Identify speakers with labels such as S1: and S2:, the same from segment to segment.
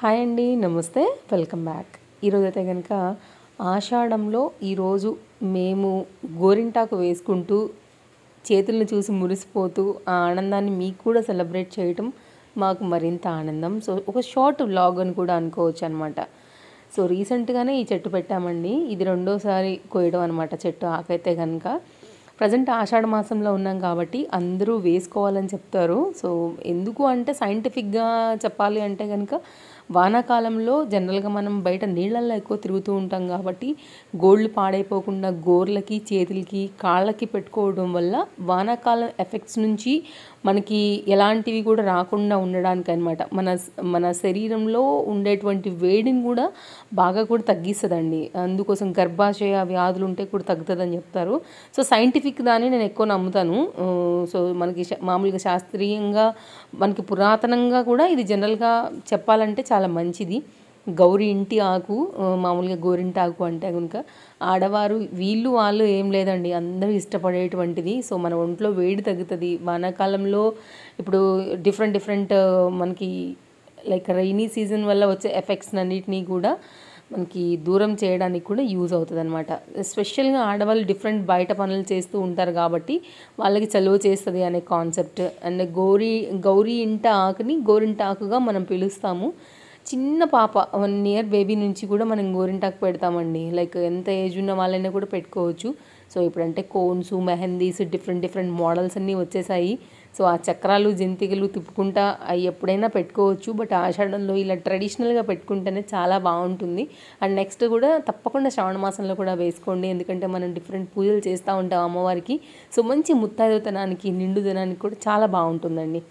S1: hi అండి నమస్తే welcome back ఈరోజు అయితే కనుక ఆషాఢంలో ఈరోజు మేము గోరింటాకు వేసుకుంటూ చేతులను చూసి మురిసిపోతూ ఆ ఆనందాన్ని మీకు కూడా సెలబ్రేట్ చేయటం మాకు మరింత ఆనందం సో ఒక షార్ట్ వ్లాగ్ అని కూడా అనుకోవచ్చు అనమాట సో రీసెంట్గానే ఈ చెట్టు పెట్టామండి ఇది రెండోసారి కోయడం అనమాట చెట్టు ఆకైతే కనుక ప్రజెంట్ ఆషాఢ మాసంలో ఉన్నాం కాబట్టి అందరూ వేసుకోవాలని చెప్తారు సో ఎందుకు అంటే సైంటిఫిక్గా చెప్పాలి అంటే కనుక వానాకాలంలో జనరల్గా మనం బయట నీళ్ళల్లో ఎక్కువ తిరుగుతూ ఉంటాం కాబట్టి గోళ్ళు పాడైపోకుండా గోర్లకి చేతులకి కాళ్ళకి పెట్టుకోవడం వల్ల వానాకాలం ఎఫెక్ట్స్ నుంచి మనకి ఎలాంటివి కూడా రాకుండా ఉండడానికి అనమాట మన మన శరీరంలో ఉండేటువంటి వేడిని కూడా బాగా కూడా తగ్గిస్తుందండి అందుకోసం గర్భాశయ వ్యాధులు ఉంటే కూడా తగ్గుతుందని చెప్తారు సో సైంటిఫిక్ దాన్ని నేను ఎక్కువ నమ్ముతాను సో మనకి మామూలుగా శాస్త్రీయంగా మనకి పురాతనంగా కూడా ఇది జనరల్గా చెప్పాలంటే చాలా చాలా మంచిది గౌరీ ఇంటి ఆకు మామూలుగా గోరింటి ఆకు అంటే కనుక ఆడవారు వీళ్ళు వాళ్ళు ఏం లేదండి అందరూ ఇష్టపడేటువంటిది సో మన ఒంట్లో వేడి తగ్గుతుంది వానాకాలంలో ఇప్పుడు డిఫరెంట్ డిఫరెంట్ మనకి లైక్ రైనీ సీజన్ వల్ల వచ్చే ఎఫెక్ట్స్ అన్నిటినీ కూడా మనకి దూరం చేయడానికి కూడా యూజ్ అవుతుంది అనమాట స్పెషల్గా ఆడవాళ్ళు డిఫరెంట్ బయట పనులు చేస్తూ ఉంటారు కాబట్టి వాళ్ళకి చలువ చేస్తుంది అనే కాన్సెప్ట్ అండ్ గౌరీ గౌరీ ఇంట ఆకుని గోరింట ఆకుగా మనం పిలుస్తాము చిన్న పాప వన్ ఇయర్ బేబీ నుంచి కూడా మనం గోరింటాకు పెడతామండి లైక్ ఎంత ఏజ్ ఉన్న వాళ్ళైనా కూడా పెట్టుకోవచ్చు సో ఇప్పుడంటే cones mehndis different different models అన్నీ వచ్చేసాయి సో ఆ చక్రాలు జంతికలు తిప్పుకుంటా అవి ఎప్పుడైనా పెట్టుకోవచ్చు బట్ ఆషాఢంలో ఇలా ట్రెడిషనల్గా పెట్టుకుంటేనే చాలా బాగుంటుంది అండ్ నెక్స్ట్ కూడా తప్పకుండా శ్రావణ మాసంలో కూడా వేసుకోండి ఎందుకంటే మనం డిఫరెంట్ పూజలు చేస్తూ ఉంటాం అమ్మవారికి సో మంచి ముత్తాదుతనానికి నిండుదనానికి కూడా చాలా బాగుంటుందండి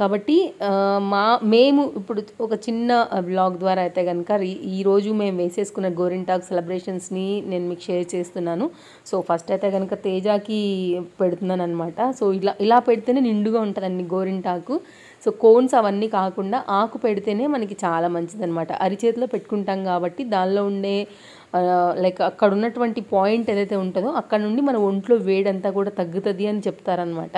S1: కాబట్టి మా మేము ఇప్పుడు ఒక చిన్న బ్లాగ్ ద్వారా అయితే కనుక ఈరోజు మేము వేసేసుకున్న గోరింటాక్ సెలబ్రేషన్స్ని నేను మీకు షేర్ చేస్తున్నాను సో ఫస్ట్ అయితే కనుక తేజాకి పెడుతున్నాను అనమాట సో ఇలా ఇలా పెడితేనే నిండుగా ఉంటుందండి గోరింటాకు సో కోన్స్ అవన్నీ కాకుండా ఆకు పెడితేనే మనకి చాలా మంచిదనమాట అరిచేతిలో పెట్టుకుంటాం కాబట్టి దానిలో ఉండే లైక్ అక్కడ ఉన్నటువంటి పాయింట్ ఏదైతే ఉంటుందో అక్కడ నుండి మన ఒంట్లో వేడంతా కూడా తగ్గుతుంది అని చెప్తారనమాట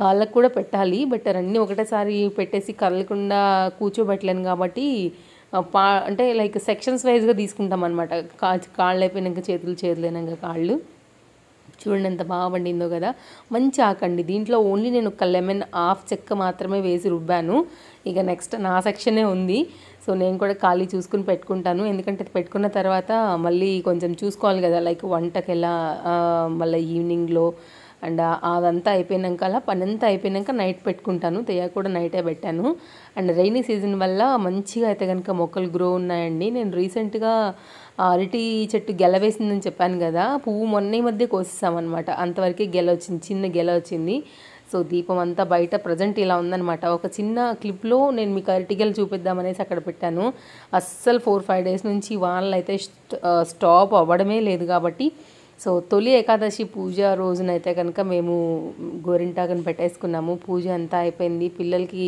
S1: కాళ్ళకు కూడా పెట్టాలి బట్ అన్నీ ఒకటేసారి పెట్టేసి కదలకుండా కూర్చోబెట్టలేను కాబట్టి పా అంటే లైక్ సెక్షన్స్ వైజ్గా తీసుకుంటాం అనమాట కా కాళ్ళు అయిపోయినాక చేతులు చేతులైనాక కాళ్ళు చూడండి ఎంత బాగా పండిందో కదా మంచి ఆకండి దీంట్లో ఓన్లీ నేను ఒక లెమన్ హాఫ్ చెక్క మాత్రమే వేసి రుబ్బాను ఇక నెక్స్ట్ నా సెక్షనే ఉంది సో నేను కూడా ఖాళీ చూసుకుని పెట్టుకుంటాను ఎందుకంటే పెట్టుకున్న తర్వాత మళ్ళీ కొంచెం చూసుకోవాలి కదా లైక్ వంటకి ఎలా మళ్ళీ ఈవినింగ్లో అండ్ అదంతా అయిపోయినాక అలా పనంతా అయిపోయినాక నైట్ పెట్టుకుంటాను తెయ్య కూడా నైటే పెట్టాను అండ్ రైనీ సీజన్ వల్ల మంచిగా అయితే కనుక మొక్కలు గ్రో ఉన్నాయండి నేను రీసెంట్గా అరటి చెట్టు గెల వేసిందని చెప్పాను కదా పువ్వు మొన్న ఈ మధ్య కోసేసామన్నమాట అంతవరకే గెల వచ్చింది చిన్న గెల వచ్చింది సో దీపం అంతా బయట ప్రజెంట్ ఇలా ఉందనమాట ఒక చిన్న క్లిప్లో నేను మీకు గెలు చూపిద్దామనేసి అక్కడ పెట్టాను అస్సలు ఫోర్ ఫైవ్ డేస్ నుంచి వాళ్ళు అయితే స్టాప్ అవ్వడమే లేదు కాబట్టి సో తొలి ఏకాదశి పూజ రోజునైతే కనుక మేము గోరింటాకను పెట్టేసుకున్నాము పూజ అంతా అయిపోయింది పిల్లలకి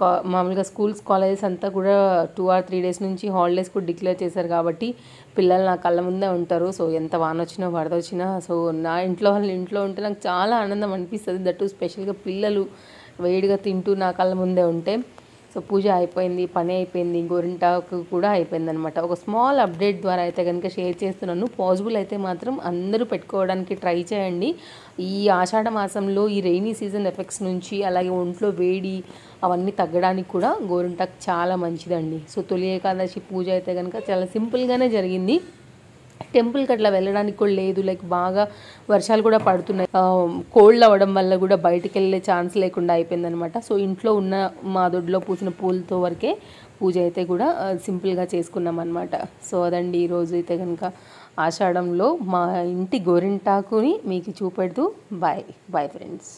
S1: కా మామూలుగా స్కూల్స్ కాలేజెస్ అంతా కూడా టూ ఆర్ త్రీ డేస్ నుంచి హాలిడేస్ కూడా డిక్లేర్ చేశారు కాబట్టి పిల్లలు నా కళ్ళ ముందే ఉంటారు సో ఎంత వాన వచ్చినా వరద వచ్చినా సో నా ఇంట్లో వాళ్ళు ఇంట్లో ఉంటే నాకు చాలా ఆనందం అనిపిస్తుంది దట్టు స్పెషల్గా పిల్లలు వేడిగా తింటూ నా కళ్ళ ముందే ఉంటే సో పూజ అయిపోయింది పని అయిపోయింది గోరింటాకు కూడా అయిపోయింది అనమాట ఒక స్మాల్ అప్డేట్ ద్వారా అయితే కనుక షేర్ చేస్తున్నాను పాజిబుల్ అయితే మాత్రం అందరూ పెట్టుకోవడానికి ట్రై చేయండి ఈ ఆషాఢ మాసంలో ఈ రెయినీ సీజన్ ఎఫెక్ట్స్ నుంచి అలాగే ఒంట్లో వేడి అవన్నీ తగ్గడానికి కూడా గోరింటాకు చాలా మంచిదండి సో తొలి ఏకాదశి పూజ అయితే కనుక చాలా సింపుల్గానే జరిగింది టెంపుల్కి అట్లా వెళ్ళడానికి కూడా లేదు లైక్ బాగా వర్షాలు కూడా పడుతున్నాయి కోల్డ్ అవ్వడం వల్ల కూడా బయటికి వెళ్ళే ఛాన్స్ లేకుండా అయిపోయిందనమాట సో ఇంట్లో ఉన్న మా దొడ్లో పూసిన పూలతో వరకే పూజ అయితే కూడా సింపుల్గా చేసుకున్నాం అనమాట సో అదండి ఈరోజు అయితే కనుక ఆషాఢంలో మా ఇంటి గోరింటాకుని మీకు చూపెడుతూ బాయ్ బాయ్ ఫ్రెండ్స్